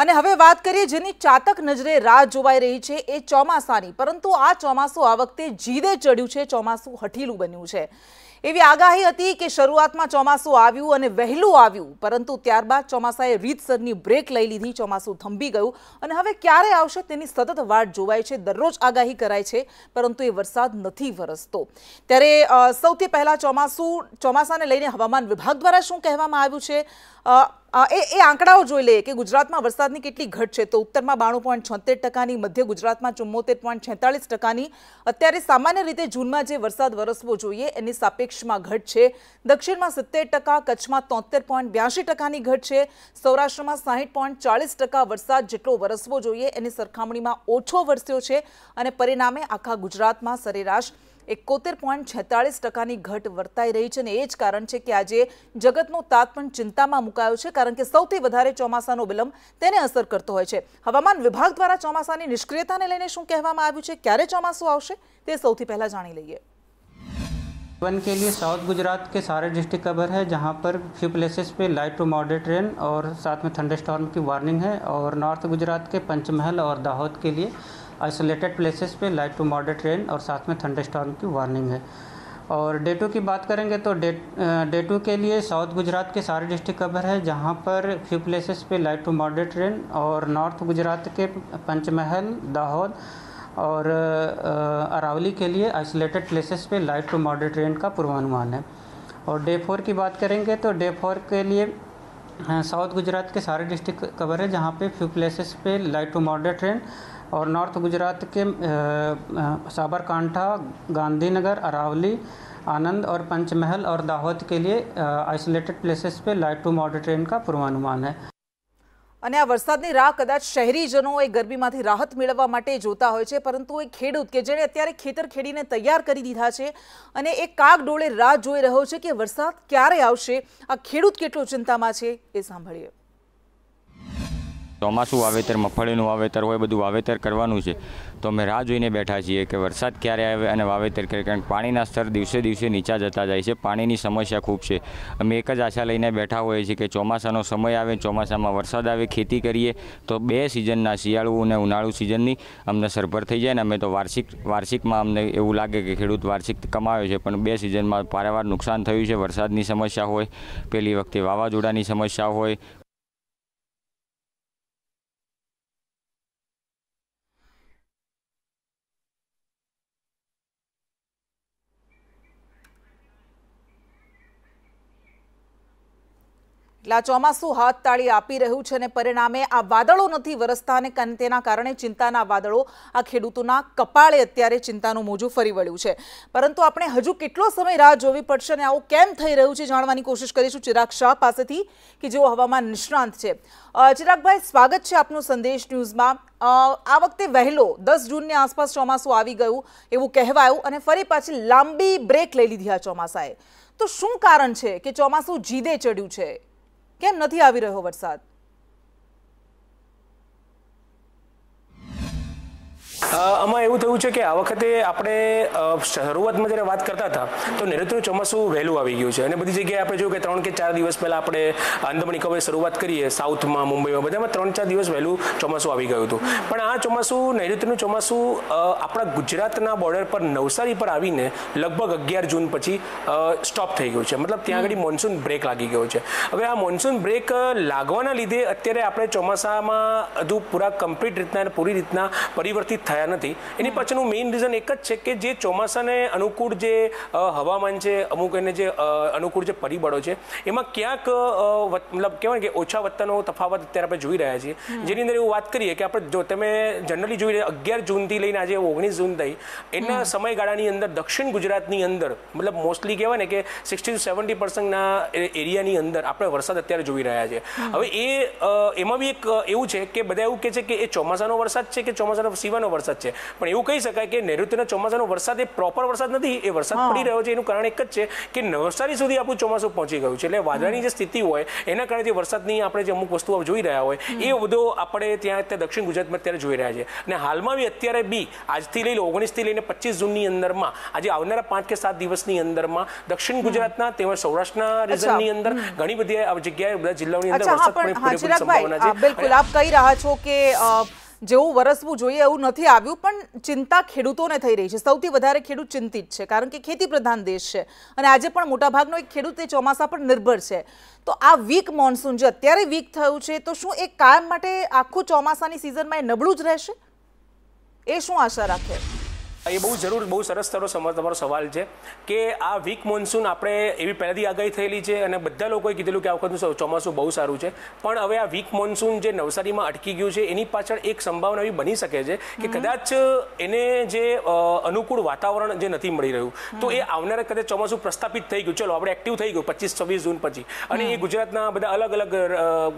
અને હવે વાત કરીએ જેની ચાતક નજરે રાહ જોવાઈ રહી છે એ ચોમાસાની પરંતુ આ ચોમાસું આ વખતે જીદે ચડ્યું છે ચોમાસું હઠીલું બન્યું છે એવી આગાહી હતી કે શરૂઆતમાં ચોમાસું આવ્યું અને વહેલું આવ્યું પરંતુ ત્યારબાદ ચોમાસાએ રીતસરની બ્રેક લઈ લીધી ચોમાસું થંભી ગયું અને હવે ક્યારે આવશે તેની સતત વાટ જોવાય છે દરરોજ આગાહી કરાય છે પરંતુ એ વરસાદ નથી વરસતો ત્યારે સૌથી પહેલાં ચોમાસું ચોમાસાને લઈને હવામાન વિભાગ દ્વારા શું કહેવામાં આવ્યું છે એ એ આંકડાઓ જોઈ લઈએ કે ગુજરાતમાં વરસાદની કેટલી ઘટ છે તો ઉત્તરમાં બાણું પોઈન્ટ છોતેર ટકાની મધ્ય ગુજરાતમાં ચુમ્મોતેર પોઈન્ટ છેતાળીસ ટકાની અત્યારે સામાન્ય રીતે જૂનમાં જે વરસાદ વરસવો જોઈએ એની સાપેક્ષમાં ઘટ છે દક્ષિણમાં સિત્તેર ટકા કચ્છમાં તોતેર પોઈન્ટ બ્યાસી ટકાની ઘટ છે સૌરાષ્ટ્રમાં સાહીઠ પોઈન્ટ ચાળીસ ટકા વરસાદ જેટલો વરસવો જોઈએ એની સરખામણીમાં ઓછો વરસ્યો છે અને પરિણામે આખા ગુજરાતમાં સરેરાશ એકોતેર પોઈન્ટ છેતાળીસ ટકાની ઘટ વર્તાઈ રહી છે અને એ જ કારણ છે કે આજે જગતનો તાત પણ ચિંતામાં મુકાયો છે કારણ કે સૌથી વધારે ચોમાસાનો વિલંબ તેને અસર કરતો હોય છે હવામાન વિભાગ દ્વારા ચોમાસાની નિષ્ક્રિયતાને લઈને શું કહેવામાં આવ્યું છે ક્યારે ચોમાસું આવશે તે સૌથી પહેલાં જાણી લઈએ वन के लिए साउथ गुजरात के सारे डिस्ट्रिक्ट कवर है जहाँ पर फ्यू प्लेसेस पे लाइट टू मॉडरेट रेन और साथ में थंडर स्टॉर्म की वार्निंग है और नॉर्थ गुजरात के पंचमहल और दाहोद के लिए आइसोलेटेड प्लेसेस पे लाइट टू मॉडरेट रेन और साथ में थंडर स्टॉर्म की वार्निंग है और डे टू की बात करेंगे तो डे डे टू के लिए साउथ गुजरात के सारे डिस्ट्रिक्ट कवर है जहाँ पर फ्यू प्लेसेस पे लाइट टू मॉडरेट रेन और नॉर्थ गुजरात के पंचमहल दाहोद और अरावली के लिए आइसोलेटेड प्लेसेस पे लाइट टू मॉडरेट रेन का पूर्वानुमान है और डे फोर की बात करेंगे तो डे फोर के लिए साउथ गुजरात के सारे डिस्ट्रिक्ट कवर है जहाँ पे फ्यू प्लेसेस पे लाइट टू मॉडरेट रेन और नॉर्थ गुजरात के साबरकांठा गांधीनगर अरावली आनंद और पंचमहल और दाहोद के लिए आइसोलेटेड प्लेसेस पे लाइट टू मॉडल ट्रेन का पूर्वानुमान है અને આ વરસાદની રાહ કદાચ શહેરીજનો એ ગરમીમાંથી રાહત મેળવવા માટે જોતા હોય છે પરંતુ એ ખેડૂત કે જેણે અત્યારે ખેતર ખેડીને તૈયાર કરી દીધા છે અને એ કાગ ડોળે રાહ જોઈ રહ્યો છે કે વરસાદ ક્યારે આવશે આ ખેડૂત કેટલો ચિંતામાં છે એ સાંભળીએ ચોમાસું વાવેતર મગફળીનું વાવેતર હોય બધું વાવેતર કરવાનું છે તો અમે રાહ જોઈને બેઠા છીએ કે વરસાદ ક્યારે આવે અને વાવેતર કરે કારણ કે પાણીના સ્તર દિવસે દિવસે નીચા જતા જાય છે પાણીની સમસ્યા ખૂબ છે અમે એક જ આશા લઈને બેઠા હોઈએ છીએ કે ચોમાસાનો સમય આવે ચોમાસામાં વરસાદ આવે ખેતી કરીએ તો બે સિઝનના શિયાળુ અને ઉનાળુ સિઝનની અમને સરભર થઈ જાય ને અમે તો વાર્ષિક વાર્ષિકમાં અમને એવું લાગે કે ખેડૂત વાર્ષિક કમાયો છે પણ બે સિઝનમાં પારાવાર નુકસાન થયું છે વરસાદની સમસ્યા હોય પહેલી વખતે વાવાઝોડાની સમસ્યા હોય એટલા આ ચોમાસું હાથ તાળી આપી રહ્યું છે અને પરિણામે આ વાદળો નથી વરસતા અને તેના કારણે ચિંતાના વાદળો આ ખેડૂતોના કપાળે અત્યારે ચિંતાનું મોજું ફરી વળ્યું છે પરંતુ આપણે હજુ કેટલો સમય રાહ જોવી પડશે અને આવું કેમ થઈ રહ્યું છે જાણવાની કોશિશ કરીશું ચિરાગ શાહ પાસેથી કે જેઓ હવામાન નિષ્ણાંત છે ચિરાગભાઈ સ્વાગત છે આપનું સંદેશ ન્યૂઝમાં આ વખતે વહેલો દસ જૂનની આસપાસ ચોમાસું આવી ગયું એવું કહેવાયું અને ફરી પાછી લાંબી બ્રેક લઈ લીધી આ ચોમાસાએ તો શું કારણ છે કે ચોમાસું જીદે ચડ્યું છે કેમ નથી આવી રહ્યો વરસાદ આમાં એવું થયું છે કે આ વખતે આપણે શરૂઆતમાં જ્યારે વાત કરતા હતા તો નૈઋત્યનું ચોમાસું વહેલું આવી ગયું છે અને બધી જગ્યાએ આપણે જોયું કે ત્રણ કે ચાર દિવસ પહેલાં આપણે આંદમણ નિકોબારની શરૂઆત કરીએ સાઉથમાં મુંબઈમાં બધામાં ત્રણ ચાર દિવસ વહેલું ચોમાસું આવી ગયું હતું પણ આ ચોમાસું નૈઋત્યનું ચોમાસું આપણા ગુજરાતના બોર્ડર પર નવસારી પર આવીને લગભગ અગિયાર જૂન પછી સ્ટોપ થઈ ગયું છે મતલબ ત્યાં આગળ મોન્સૂન બ્રેક લાગી ગયો છે હવે આ મોન્સૂન બ્રેક લાગવાના લીધે અત્યારે આપણે ચોમાસામાં બધું પૂરા કમ્પ્લીટ રીતના પૂરી રીતના પરિવર્તિત થયા નથી એની પાછળનું મેઇન રીઝન એક જ છે કે જે ચોમાસાને અનુકૂળ જે હવામાન છે અમુક એને જે અનુકૂળ જે પરિબળો છે એમાં ક્યાંક મતલબ કહેવાય કે ઓછા વત્તાનો તફાવત અત્યારે આપણે જોઈ રહ્યા છીએ જેની અંદર એવું વાત કરીએ કે આપણે જો તમે જનરલી જોઈ રહ્યા અગિયાર જૂનથી લઈને આજે ઓગણીસ જૂન થઈ એના સમયગાળાની અંદર દક્ષિણ ગુજરાતની અંદર મતલબ મોસ્ટલી કહેવાય ને કે સિક્સટી ટુ સેવન્ટી પર્સન્ટના એરિયાની અંદર આપણે વરસાદ અત્યારે જોઈ રહ્યા છે હવે એ એમાં બી એક એવું છે કે બધા એવું કહે છે કે એ ચોમાસાનો વરસાદ છે કે ચોમાસાનો સિવાનો વરસાદ વરસાદ છે પણ એવું કહી શકાય કે નૈઋત્યના ચોમાસાનો વરસાદ એ પ્રોપર વરસાદ નથી એ વરસાદ પડી રહ્યો છે એનું કારણ એક જ છે કે નવસારી સુધી આપણું ચોમાસું પહોંચી ગયું છે એટલે વાદળાની જે સ્થિતિ હોય એના કારણે જે વરસાદની આપણે જે અમુક વસ્તુઓ જોઈ રહ્યા હોય એ બધો આપણે ત્યાં અત્યારે દક્ષિણ ગુજરાતમાં અત્યારે જોઈ રહ્યા છે અને હાલમાં બી અત્યારે બી આજથી લઈને ઓગણીસથી લઈને પચીસ જૂનની અંદરમાં આજે આવનારા પાંચ કે સાત દિવસની અંદરમાં દક્ષિણ ગુજરાતના તેમજ સૌરાષ્ટ્રના રિઝનની અંદર ઘણી બધી જગ્યાએ બધા જિલ્લાઓની અંદર વરસાદ પડે પૂરેપૂરી સંભાવના છે બિલકુલ આપ કહી રહ્યા છો કે જેવું વરસવું જોઈએ એવું નથી આવ્યું પણ ચિંતા ખેડૂતોને થઈ રહી છે સૌથી વધારે ખેડૂત ચિંતિત છે કારણ કે ખેતી પ્રધાન દેશ છે અને આજે પણ મોટાભાગનો એક ખેડૂત એ ચોમાસા પર નિર્ભર છે તો આ વીક મોન્સૂન જે અત્યારે વીક થયું છે તો શું એ કાયમ માટે આખું ચોમાસાની સિઝનમાં એ નબળું જ રહેશે એ શું આશા રાખે એ બહુ જરૂર બહુ સરસ સરસ તમારો સવાલ છે કે આ વીક મોન્સૂન આપણે એવી પહેલાંથી આગાહી થયેલી છે અને બધા લોકોએ કીધેલું કે આ વખતનું ચોમાસું બહુ સારું છે પણ હવે આ વીક મોન્સૂન જે નવસારીમાં અટકી ગયું છે એની પાછળ એક સંભાવના એવી બની શકે છે કે કદાચ એને જે અનુકૂળ વાતાવરણ જે નથી મળી રહ્યું તો એ આવનારા કદાચ ચોમાસું પ્રસ્થાપિત થઈ ગયું ચલો આપણે એક્ટિવ થઈ ગયું પચીસ છવ્વીસ જૂન પછી અને એ ગુજરાતના બધા અલગ અલગ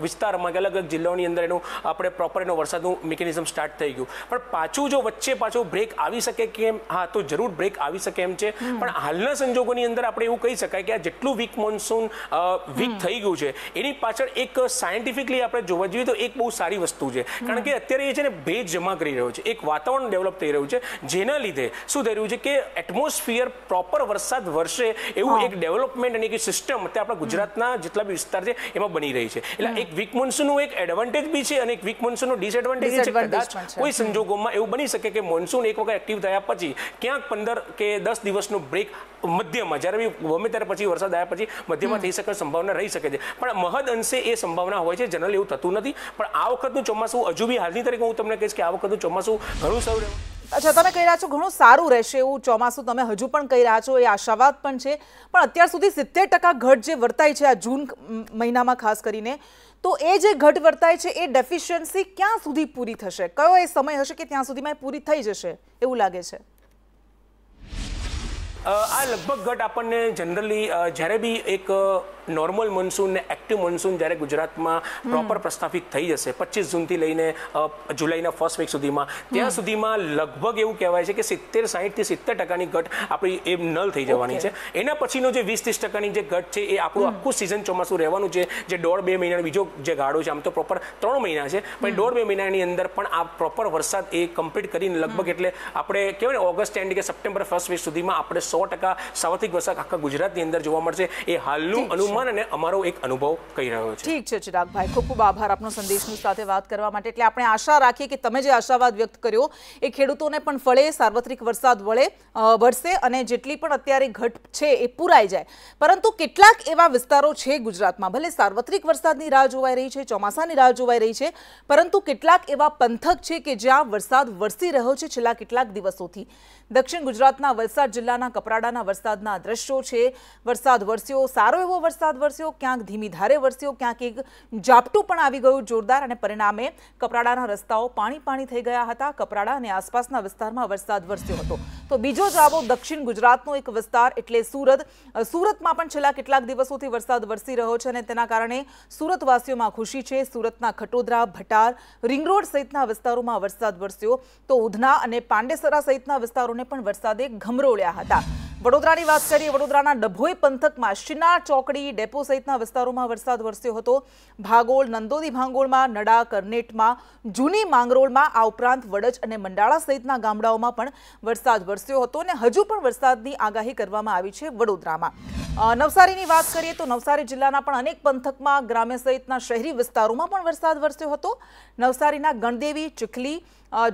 વિસ્તારમાં કે અલગ અલગ જિલ્લાઓની અંદર એનું આપણે પ્રોપર એનો વરસાદનું મિકેનિઝમ સ્ટાર્ટ થઈ ગયું પણ પાછું જો વચ્ચે પાછું બ્રેક આવી શકે કેમ હા તો જરૂર બ્રેક આવી શકે એમ છે પણ હાલના સંજોગોની અંદર આપણે એવું કહી શકાય કે આ જેટલું વીક મોન્સૂન વીક થઈ ગયું છે એની પાછળ એક સાયન્ટિફિકલી આપણે જોવા જઈએ તો એક બહુ સારી વસ્તુ છે કારણ કે અત્યારે એ છે ને ભેજ જમા કરી રહ્યો છે એક વાતાવરણ ડેવલપ થઈ રહ્યું છે જેના લીધે શું થઈ રહ્યું છે કે એટમોસ્ફિયર પ્રોપર વરસાદ વરસે એવું એક ડેવલપમેન્ટ અને એક સિસ્ટમ અત્યારે આપણા ગુજરાતના જેટલા બી વિસ્તાર છે એમાં બની રહી છે એટલે એક વીક મોન્સૂનનું એક એડવાન્ટેજ બી છે અને એક વીક મોન્સૂનનું ડિસએડવાન્ટેજ છે કદાચ કોઈ સંજોગોમાં એવું બની શકે કે મોન્સૂન એક વખત એક્ટિવ થયા આવ્યા પછી ક્યાંક પંદર કે દસ દિવસનો બ્રેક મધ્યમાં જ્યારે બી ગમે ત્યારે પછી વરસાદ આવ્યા પછી મધ્યમાં થઈ શકે સંભાવના રહી શકે છે પણ મહદ અંશે એ સંભાવના હોય છે જનરલી એવું થતું નથી પણ આ વખતનું ચોમાસું હજુ બી હાલની તરીકે હું તમને કહીશ કે આ વખતનું ચોમાસું ઘણું સારું અચ્છા તમે કહી રહ્યા છો ઘણું સારું રહેશે એવું ચોમાસું તમે હજુ પણ કહી રહ્યા છો એ આશાવાદ પણ છે પણ અત્યાર સુધી સિત્તેર ટકા ઘટ જે વર્તાય છે આ જૂન મહિનામાં ખાસ કરીને તો એ જે ઘટ વર્તાય છે એ ડેફિશિયન્સી ક્યાં સુધી પૂરી થશે કયો એ સમય હશે કે ત્યાં સુધીમાં પૂરી થઈ જશે એવું લાગે છે આ લગભગ ઘટ આપણને જનરલી જ્યારે બી એક નોર્મલ મોન્સૂન ને એક્ટિવ મોન્સૂન જ્યારે ગુજરાતમાં પ્રોપર પ્રસ્થાપિત થઈ જશે પચીસ જૂનથી લઈને જુલાઈના ફર્સ્ટ વીક સુધીમાં ત્યાં સુધીમાં લગભગ એવું કહેવાય છે કે સિત્તેર સાહીઠથી સિત્તેર ટકાની ઘટ આપણી એ નલ થઈ જવાની છે એના પછીનો જે વીસ ત્રીસ ટકાની જે ઘટ છે એ આપણું આખું સિઝન ચોમાસું રહેવાનું છે જે દોઢ બે મહિનાનો બીજો જે ગાળો છે આમ તો પ્રોપર ત્રણ મહિના છે પણ દોઢ બે મહિનાની અંદર પણ આ પ્રોપર વરસાદ એ કમ્પ્લીટ કરીને લગભગ એટલે આપણે કહેવાય ઓગસ્ટ એન્ડ કે સપ્ટેમ્બર ફર્સ્ટ વીક સુધીમાં આપણે સો ટકા સાર્વત્રિક વરસાદ આખા ગુજરાતની અંદર જોવા મળશે એ હાલનું અનુમાન અને અમારો એક અનુભવ કહી રહ્યો છે ઠીક છે ચિરાગભાઈ ખૂબ ખૂબ આભાર આપનો સંદેશ સાથે વાત કરવા માટે એટલે આપણે આશા રાખીએ કે તમે જે આશાવાદ વ્યક્ત કર્યો એ ખેડૂતોને પણ ફળે સાર્વત્રિક વરસાદ વળે વરસે અને જેટલી પણ અત્યારે ઘટ છે એ પૂરાઈ જાય પરંતુ કેટલાક એવા વિસ્તારો છે ગુજરાતમાં ભલે સાર્વત્રિક વરસાદની રાહ જોવાઈ રહી છે ચોમાસાની રાહ જોવાઈ રહી છે પરંતુ કેટલાક એવા પંથક છે કે જ્યાં વરસાદ વરસી રહ્યો છે છેલ્લા કેટલાક દિવસોથી દક્ષિણ ગુજરાતના વલસાડ જિલ્લાના કપરાડાના વરસાદના દ્રશ્યો છે વરસાદ વરસ્યો સારો એવો વરસાદ વરસ્યો ક્યાંક ધીમી ધારે વરસ્યો ક્યાંક એક ઝાપટું પણ આવી ગયું જોરદાર અને પરિણામે કપરાડાના રસ્તાઓ પાણી પાણી થઈ ગયા હતા કપરાડા અને આસપાસના વિસ્તારમાં વરસાદ વરસ્યો હતો તો બીજો જવાબો દક્ષિણ ગુજરાતનો એક વિસ્તાર એટલે સુરત સુરતમાં પણ છેલ્લા કેટલાક દિવસોથી વરસાદ વરસી રહ્યો છે અને તેના કારણે સુરતવાસીઓમાં ખુશી છે સુરતના ખટોદરા ભટાર રિંગરોડ સહિતના વિસ્તારોમાં વરસાદ વરસ્યો તો ઉધના અને પાંડેસરા સહિતના વિસ્તારોને પણ વરસાદે ગમરોળ્યા હતા વડોદરાની વાત કરીએ વડોદરાના ડભોઈ પંથકમાં શિના ચોકડી ડેપો સહિતના વિસ્તારોમાં વરસાદ વરસ્યો હતો ભાગોળ નંદોદી ભાંગોળમાં નડા કરનેટમાં જૂની માંગરોળમાં આ ઉપરાંત વડજ અને મંડાળા સહિતના ગામડાઓમાં પણ વરસાદ વરસ્યો હતો અને હજુ પણ વરસાદની આગાહી કરવામાં આવી છે વડોદરામાં નવસારીની વાત કરીએ તો નવસારી જિલ્લાના પણ અનેક પંથકમાં ગ્રામ્ય સહિતના શહેરી વિસ્તારોમાં પણ વરસાદ વરસ્યો હતો નવસારીના ગણદેવી ચીખલી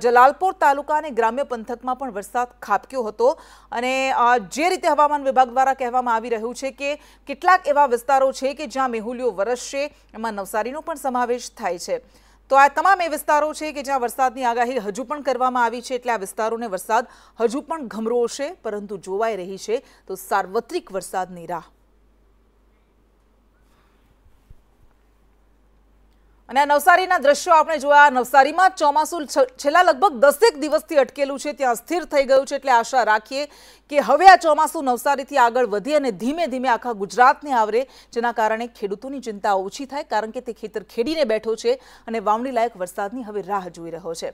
જલાલપુર તાલુકા અને ગ્રામ્ય પંથકમાં પણ વરસાદ ખાબક્યો હતો અને જે રીતે હવામાન વિભાગ દ્વારા કહેવામાં આવી રહ્યું છે કે કેટલાક એવા વિસ્તારો છે કે જ્યાં મેહુલિયો વરસશે એમાં નવસારીનો પણ સમાવેશ થાય છે તો આ તમામ એ વિસ્તારો છે કે જ્યાં વરસાદની આગાહી હજુ પણ કરવામાં આવી છે એટલે આ વિસ્તારોને વરસાદ હજુ પણ ગમરોશે પરંતુ જોવાઈ રહી છે તો સાર્વત્રિક વરસાદની રાહ અને નવસારીના દ્રશ્યો આપણે જોયા નવસારીમાં ચોમાસું છેલ્લા લગભગ દસેક દિવસથી અટકેલું છે ત્યાં સ્થિર થઈ ગયું છે એટલે આશા રાખીએ કે હવે આ ચોમાસું નવસારીથી આગળ વધી અને ધીમે ધીમે આખા ગુજરાતને આવરે જેના કારણે ખેડૂતોની ચિંતા ઓછી થાય કારણ કે તે ખેતર ખેડીને બેઠો છે અને વાવણી લાયક વરસાદની હવે રાહ જોઈ રહ્યો છે